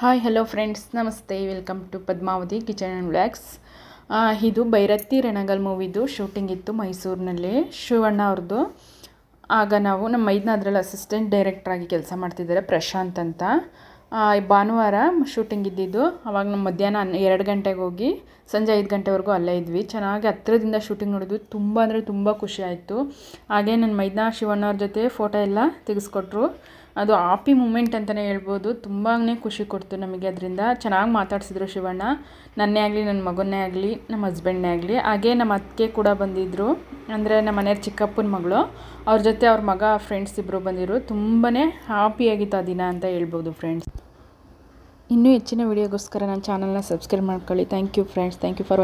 hi hello friends ನಮಸ್ತೆ welcome to Padmavati kitchen and vlogs ಇದು Byrathi ರೆಣಗಲ್ ಮೂವಿದು shooting ಇತ್ತು ಮೈಸೂರಿನಲ್ಲಿ ಶಿವಣ್ಣ ಅವ್ರದ್ದು ಆಗ ನಾವು ನಮ್ಮ ಮೈದ್ನ ಅದರಲ್ಲಿ ಅಸಿಸ್ಟೆಂಟ್ ಡೈರೆಕ್ಟ್ರಾಗಿ ಕೆಲಸ ಮಾಡ್ತಿದ್ದಾರೆ ಪ್ರಶಾಂತ್ ಅಂತ ಭಾನುವಾರ ಶೂಟಿಂಗ್ ಇದ್ದಿದ್ದು ಅವಾಗ ನಮ್ಮ ಮಧ್ಯಾಹ್ನ ಎರಡು ಗಂಟೆಗೆ ಹೋಗಿ ಸಂಜೆ ಐದು ಗಂಟೆವರೆಗೂ ಅಲ್ಲೇ ಇದ್ವಿ ಚೆನ್ನಾಗಿ ಹತ್ತಿರದಿಂದ ಶೂಟಿಂಗ್ ನೋಡಿದ್ವಿ ತುಂಬ ಅಂದರೆ ತುಂಬ ಖುಷಿ ಆಯಿತು ಹಾಗೆ ನನ್ನ ಶಿವಣ್ಣ ಅವ್ರ ಜೊತೆ ಫೋಟೋ ಎಲ್ಲ ತೆಗೆಸ್ಕೊಟ್ರು ಅದು ಆಪಿ ಮೂಮೆಂಟ್ ಅಂತಲೇ ಹೇಳ್ಬೋದು ತುಂಬಾ ಖುಷಿ ಕೊಡ್ತು ನಮಗೆ ಅದರಿಂದ ಚೆನ್ನಾಗಿ ಮಾತಾಡಿಸಿದ್ರು ಶಿವಣ್ಣ ನನ್ನೇ ಆಗಲಿ ನನ್ನ ಮಗನೇ ಆಗಲಿ ನಮ್ಮ ಹಸ್ಬೆಂಡ್ನೇ ಆಗಲಿ ಹಾಗೆ ನಮ್ಮ ಅತ್ತಿಗೆ ಕೂಡ ಬಂದಿದ್ದರು ಅಂದರೆ ನಮ್ಮ ಮನೆಯವ್ರ ಚಿಕ್ಕಪ್ಪನ ಮಗಳು ಅವ್ರ ಜೊತೆ ಅವ್ರ ಮಗ ಫ್ರೆಂಡ್ಸ್ ಇಬ್ಬರು ಬಂದಿದ್ರು ತುಂಬಾ ಹ್ಯಾಪಿಯಾಗಿತ್ತು ಆ ದಿನ ಅಂತ ಹೇಳ್ಬೋದು ಫ್ರೆಂಡ್ಸ್ ಇನ್ನೂ ಹೆಚ್ಚಿನ ವೀಡಿಯೋಗೋಸ್ಕರ ನನ್ನ ಚಾನಲ್ನ ಸಬ್ಸ್ಕ್ರೈಬ್ ಮಾಡ್ಕೊಳ್ಳಿ thank you friends thank you for